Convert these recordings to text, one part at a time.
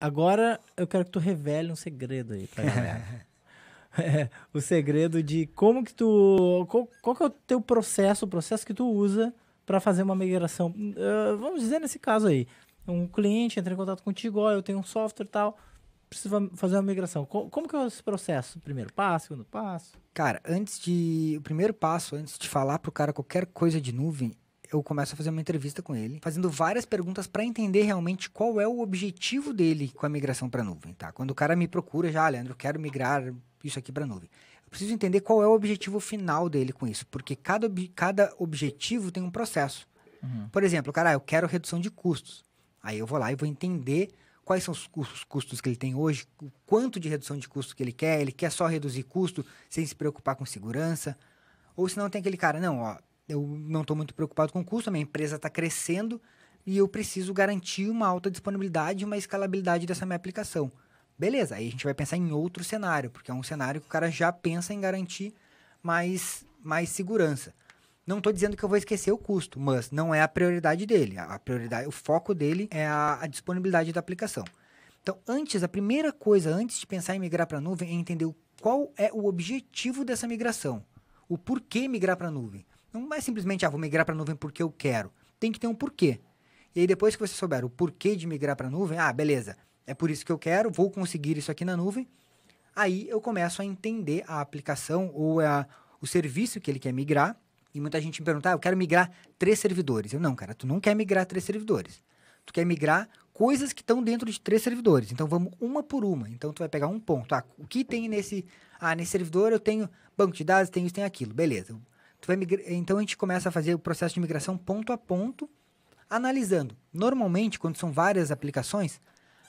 Agora eu quero que tu revele um segredo aí pra galera. é, o segredo de como que tu. Qual, qual que é o teu processo, o processo que tu usa para fazer uma migração? Uh, vamos dizer nesse caso aí. Um cliente entra em contato contigo, ó, eu tenho um software e tal precisa fazer uma migração. Como, que é esse processo? Primeiro passo, segundo passo? Cara, antes de. O primeiro passo, antes de falar pro cara qualquer coisa de nuvem, eu começo a fazer uma entrevista com ele, fazendo várias perguntas para entender realmente qual é o objetivo dele com a migração para a nuvem, tá? Quando o cara me procura já, ah, Leandro, quero migrar isso aqui para a nuvem. Eu preciso entender qual é o objetivo final dele com isso, porque cada, ob cada objetivo tem um processo. Uhum. Por exemplo, cara, eu quero redução de custos. Aí eu vou lá e vou entender quais são os custos que ele tem hoje, o quanto de redução de custo que ele quer, ele quer só reduzir custo sem se preocupar com segurança. Ou se não tem aquele cara, não, ó, eu não estou muito preocupado com o custo, a minha empresa está crescendo e eu preciso garantir uma alta disponibilidade e uma escalabilidade dessa minha aplicação. Beleza, aí a gente vai pensar em outro cenário, porque é um cenário que o cara já pensa em garantir mais, mais segurança. Não estou dizendo que eu vou esquecer o custo, mas não é a prioridade dele. A prioridade, o foco dele é a, a disponibilidade da aplicação. Então, antes, a primeira coisa, antes de pensar em migrar para a nuvem, é entender qual é o objetivo dessa migração. O porquê migrar para a nuvem. Não é simplesmente, ah, vou migrar para a nuvem porque eu quero. Tem que ter um porquê. E aí, depois que você souber o porquê de migrar para a nuvem, ah, beleza, é por isso que eu quero, vou conseguir isso aqui na nuvem. Aí eu começo a entender a aplicação ou a, o serviço que ele quer migrar. E muita gente me pergunta, ah, eu quero migrar três servidores. Eu, não, cara, tu não quer migrar três servidores. Tu quer migrar coisas que estão dentro de três servidores. Então vamos uma por uma. Então tu vai pegar um ponto. Ah, o que tem nesse, ah, nesse servidor? Eu tenho banco de dados, tenho isso, tenho aquilo. Beleza migra... Então a gente começa a fazer o processo de migração ponto a ponto, analisando. Normalmente, quando são várias aplicações,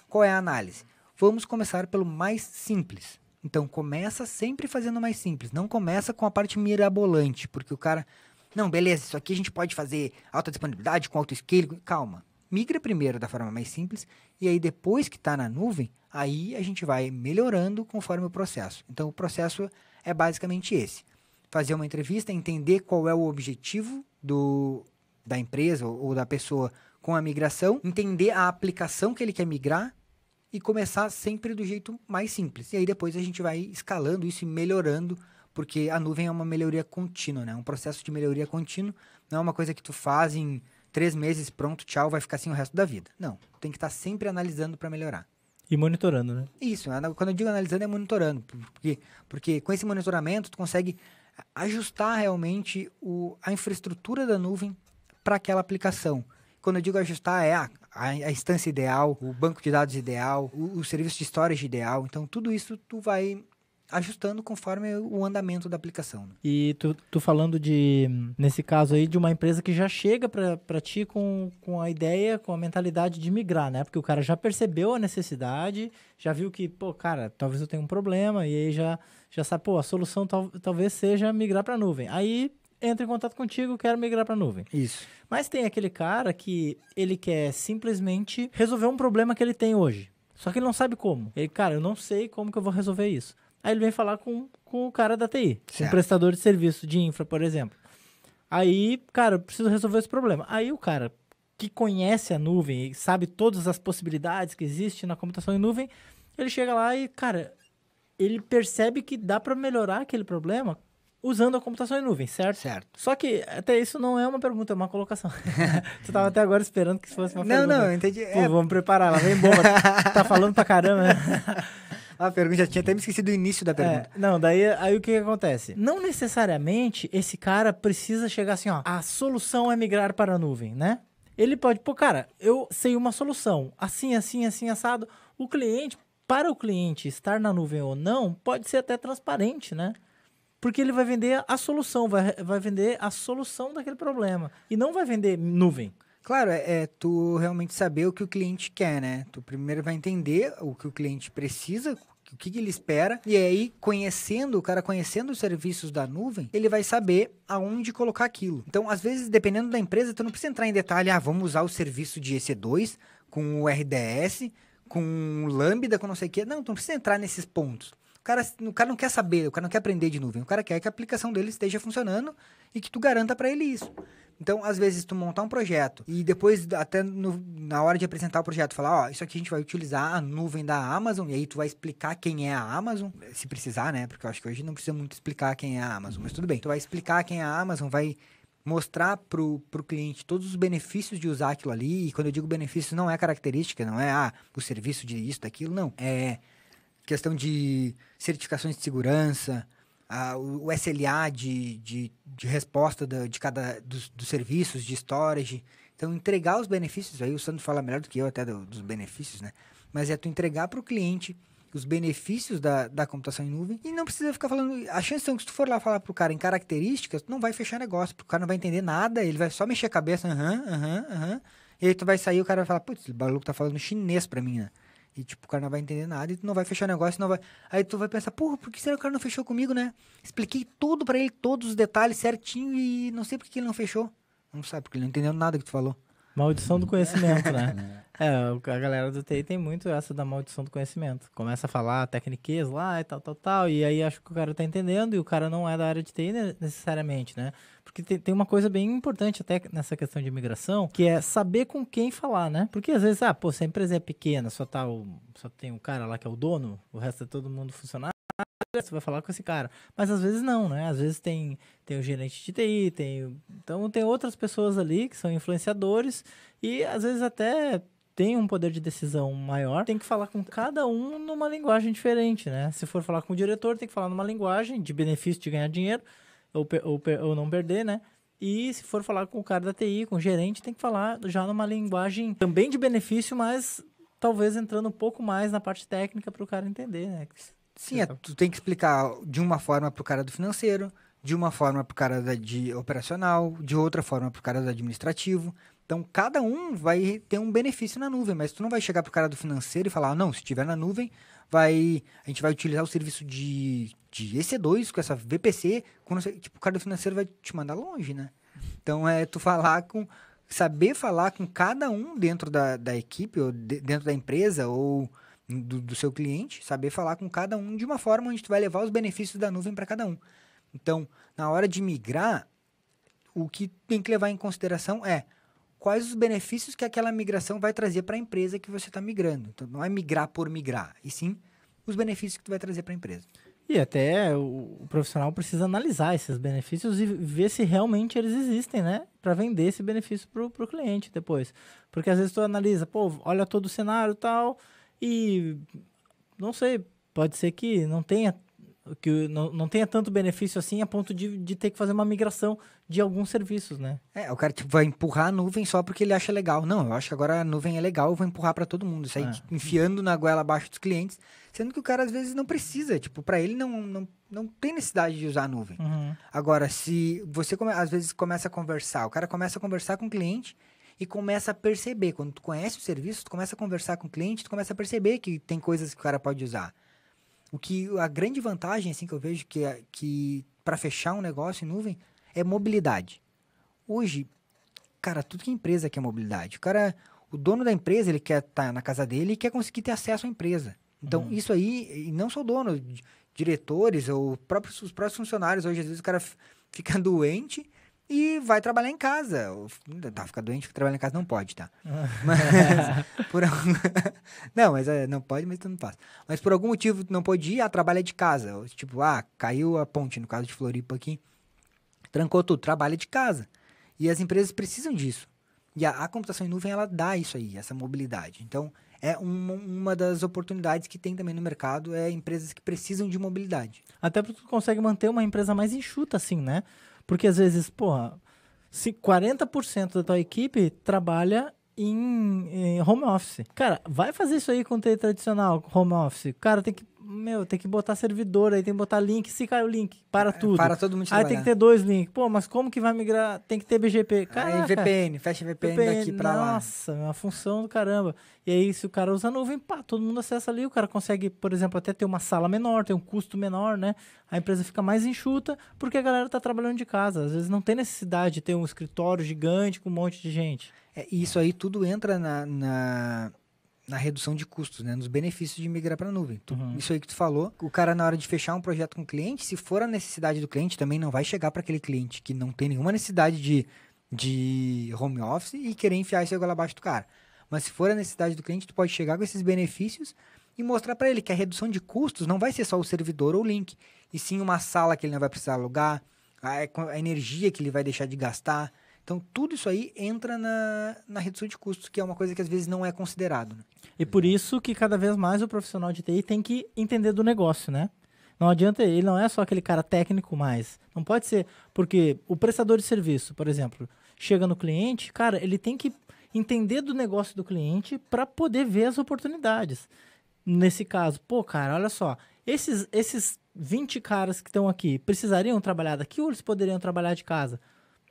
qual é a análise? Vamos começar pelo mais simples. Então começa sempre fazendo mais simples, não começa com a parte mirabolante, porque o cara, não, beleza, isso aqui a gente pode fazer alta disponibilidade com alto scale, calma. Migra primeiro da forma mais simples e aí depois que está na nuvem, aí a gente vai melhorando conforme o processo. Então o processo é basicamente esse fazer uma entrevista, entender qual é o objetivo do, da empresa ou da pessoa com a migração, entender a aplicação que ele quer migrar e começar sempre do jeito mais simples. E aí depois a gente vai escalando isso e melhorando, porque a nuvem é uma melhoria contínua, né? Um processo de melhoria contínua não é uma coisa que tu faz em três meses, pronto, tchau, vai ficar assim o resto da vida. Não, tem que estar tá sempre analisando para melhorar. E monitorando, né? Isso, quando eu digo analisando é monitorando, porque, porque com esse monitoramento tu consegue ajustar realmente o, a infraestrutura da nuvem para aquela aplicação. Quando eu digo ajustar, é a, a, a instância ideal, o banco de dados ideal, o, o, serviço de storage ideal. Então, tudo isso tu vai ajustando conforme o andamento da aplicação. Né? E tu, tu falando de, nesse caso aí, de uma empresa que já chega para ti com, com a ideia, com a mentalidade de migrar, né? Porque o cara já percebeu a necessidade, já viu que, pô, cara, talvez eu tenha um problema, e aí já, já sabe, pô, a solução tal, talvez seja migrar para a nuvem. Aí entra em contato contigo, quero migrar para a nuvem. Isso. Mas tem aquele cara que ele quer simplesmente resolver um problema que ele tem hoje. Só que ele não sabe como. Ele, cara, eu não sei como que eu vou resolver isso. Aí ele vem falar com, com o cara da TI, um prestador de serviço de infra, por exemplo. Aí, cara, eu preciso resolver esse problema. Aí o cara que conhece a nuvem e sabe todas as possibilidades que existem na computação em nuvem, ele chega lá e, cara, ele percebe que dá para melhorar aquele problema usando a computação em nuvem, certo? Certo. Só que até isso não é uma pergunta, é uma colocação. Você estava até agora esperando que isso fosse uma não, pergunta. Não, não, entendi. Pô, é... vamos preparar, ela vem boa. tá falando pra caramba, né? a pergunta, já tinha até me esquecido do início da é, pergunta. É, não, daí aí o que, que, acontece? Não necessariamente esse cara precisa chegar assim, ó, a solução é migrar para a nuvem, né? Ele pode, pô, cara, eu sei uma solução, assim, assim, assim, assado. O cliente, para o cliente estar na nuvem ou não, pode ser até transparente, né? Porque ele vai vender a solução, vai, vai vender a solução daquele problema. E não vai vender nuvem. Claro, é, é, tu realmente saber o que o cliente quer, né? Tu primeiro vai entender o que o cliente precisa, o que, que, ele espera. E aí, conhecendo, o cara conhecendo os serviços da nuvem, ele vai saber aonde colocar aquilo. Então, às vezes, dependendo da empresa, tu não precisa entrar em detalhe, ah, vamos usar o serviço de EC2 com o RDS, com o Lambda, com não sei o quê. Não, tu não precisa entrar nesses pontos. O cara, o cara não quer saber, o cara não quer aprender de nuvem. O cara quer que a aplicação dele esteja funcionando e que tu garanta para ele isso. Então, às vezes, tu montar um projeto e depois, até no, na hora de apresentar o projeto, falar, ó, isso aqui a gente vai utilizar a nuvem da Amazon, e aí tu vai explicar quem é a Amazon, se precisar, né? Porque eu acho que hoje não precisa muito explicar quem é a Amazon, mas tudo bem. Tu vai explicar quem é a Amazon, vai mostrar pro, pro cliente todos os benefícios de usar aquilo ali, e quando eu digo benefícios, não é característica, não é, ah, o serviço de isso, daquilo, não. É questão de certificações de segurança, o SLA de, de, de resposta de cada dos, dos, serviços, de storage. Então, entregar os benefícios, aí o Sandro fala melhor do que eu até do, dos benefícios, né? Mas é tu entregar para o cliente os benefícios da, da computação em nuvem e não precisa ficar falando. A chance é que se tu for lá falar para o cara em características, tu não vai fechar negócio, porque o cara não vai entender nada, ele vai só mexer a cabeça, aham, aham, aham. E aí tu vai sair o cara vai falar, putz, o maluco tá falando chinês pra mim, né? E, tipo, o cara não vai entender nada e tu não vai fechar negócio, não vai... Aí tu vai pensar, porra, por que será que o cara não fechou comigo, né? Expliquei tudo para ele, todos os detalhes certinho e não sei por que ele não fechou. Não sabe, porque ele não entendeu nada que tu falou. Maldição do conhecimento, né? É, a galera do TI tem muito essa da maldição do conhecimento. Começa a falar técnicas lá e tal, tal, tal. E aí acho que o cara tá entendendo e o cara não é da área de TI necessariamente, né? Porque tem, tem uma coisa bem importante até nessa questão de imigração, que é saber com quem falar, né? Porque às vezes, ah, pô, se a empresa é pequena, só, tá o, só tem um cara lá que é o dono, o resto é todo mundo funcionário você vai falar com esse cara. Mas às vezes não, né? Às vezes tem, tem o gerente de TI, tem. Então tem outras pessoas ali que são influenciadores e às vezes até tem um poder de decisão maior, tem que falar com cada um numa linguagem diferente, né? Se for falar com o diretor, tem que falar numa linguagem de benefício de ganhar dinheiro ou, ou, ou não perder, né? E se for falar com o cara da TI, com o gerente, tem que falar já numa linguagem também de benefício, mas talvez entrando um pouco mais na parte técnica para o cara entender, né? Sim, é, tu tem que explicar de uma forma para o cara do financeiro, de uma forma para o cara da, de operacional, de outra forma para o cara do administrativo, então, cada um vai ter um benefício na nuvem, mas tu não vai chegar pro cara do financeiro e falar, ah, não, se tiver na nuvem, vai a gente vai utilizar o serviço de, de EC2 com essa VPC, quando você, tipo, o cara do financeiro vai te mandar longe, né? Então, é tu falar com saber falar com cada um dentro da, da equipe, ou de, dentro da empresa, ou do, do, seu cliente, saber falar com cada um de uma forma onde tu vai levar os benefícios da nuvem para cada um. Então, na hora de migrar, o que tem que levar em consideração é quais os benefícios que aquela migração vai trazer para a empresa que você está migrando. Então, não é migrar por migrar, e sim os benefícios que tu vai trazer para a empresa. E até o, profissional precisa analisar esses benefícios e ver se realmente eles existem, né? Para vender esse benefício para o cliente depois. Porque às vezes tu analisa, pô, olha todo o cenário tal, e não sei, pode ser que não tenha que não, não tenha tanto benefício assim a ponto de, de ter que fazer uma migração de alguns serviços, né? É, o cara tipo, vai empurrar a nuvem só porque ele acha legal. Não, eu acho que agora a nuvem é legal, eu vou empurrar para todo mundo. Isso aí é. tipo, enfiando na goela abaixo dos clientes, sendo que o cara às vezes não precisa. Tipo, para ele não, não, não tem necessidade de usar a nuvem. Uhum. Agora, se você come, às vezes começa a conversar, o cara começa a conversar com o cliente e começa a perceber. Quando tu conhece o serviço, tu começa a conversar com o cliente, tu começa a perceber que tem coisas que o cara pode usar. O que a grande vantagem assim que eu vejo que é, que para fechar um negócio em nuvem é mobilidade. Hoje, cara, tudo que empresa quer é mobilidade. O cara, o dono da empresa, ele quer estar tá na casa dele e quer conseguir ter acesso à empresa. Então, uhum. isso aí, e não só o dono, diretores ou próprios, os próprios funcionários, hoje às vezes o cara fica doente, e vai trabalhar em casa. Tá, ficar doente, trabalhar em casa não pode, tá? mas, por não, mas é, não pode, mas tu não passa. Mas por algum motivo tu não pode ir, ah, trabalha de casa. Tipo, ah, caiu a ponte, no caso de Floripa aqui. Trancou tudo, trabalha de casa. E as empresas precisam disso. E a, a computação em nuvem, ela dá isso aí, essa mobilidade. Então, é uma, uma das oportunidades que tem também no mercado é empresas que precisam de mobilidade. Até porque tu consegue manter uma empresa mais enxuta assim, né? Porque às vezes, porra, se 40% da tua equipe trabalha em, em, home office. Cara, vai fazer isso aí com o tradicional, home office. cara tem que meu, tem que botar servidor, aí tem que botar link. Se cai o link, para é, tudo. Para todo mundo trabalhar. Aí tem que ter dois links. Pô, mas como que vai migrar? Tem que ter BGP. Caraca. Aí VPN, fecha VPN, VPN daqui pra nossa, lá. Nossa, é uma função do caramba. E aí, se o cara usa a nuvem, pá, todo mundo acessa ali. O cara consegue, por exemplo, até ter uma sala menor, ter um custo menor, né? A empresa fica mais enxuta, porque a galera tá trabalhando de casa. Às vezes não tem necessidade de ter um escritório gigante com um monte de gente. É, isso aí tudo entra na... na na redução de custos, né? Nos benefícios de migrar para a nuvem. Tu, uhum. Isso aí que tu falou, o cara na hora de fechar um projeto com o cliente, se for a necessidade do cliente, também não vai chegar para aquele cliente que não tem nenhuma necessidade de, de home office e querer enfiar isso goela abaixo do cara. Mas se for a necessidade do cliente, tu pode chegar com esses benefícios e mostrar para ele que a redução de custos não vai ser só o servidor ou o link, e sim uma sala que ele não vai precisar alugar, a, a energia que ele vai deixar de gastar, então, tudo isso aí entra na, na redução de custos, que é uma coisa que às vezes não é considerado. Né? E por isso que cada vez mais o profissional de TI tem que entender do negócio, né? Não adianta, ele não é só aquele cara técnico mais. Não pode ser, porque o prestador de serviço, por exemplo, chega no cliente, cara, ele tem que entender do negócio do cliente para poder ver as oportunidades. Nesse caso, pô, cara, olha só, esses, esses 20 caras que estão aqui precisariam trabalhar daqui ou eles poderiam trabalhar de casa?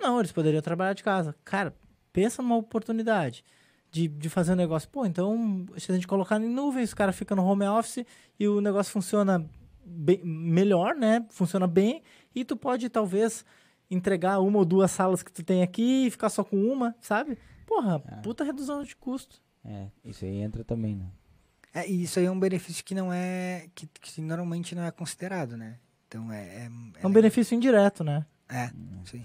Não, eles poderiam trabalhar de casa. Cara, pensa numa oportunidade de, de fazer um negócio. Pô, então, se a gente colocar em nuvem, os caras ficam no home office e o negócio funciona bem, melhor, né? Funciona bem. E tu pode, talvez, entregar uma ou duas salas que tu tem aqui e ficar só com uma, sabe? Porra, ah. puta redução de custo. É, isso aí entra também, né? É, e isso aí é um benefício que não é. que, que normalmente não é considerado, né? Então é. É, é, é um benefício indireto, né? É, sim.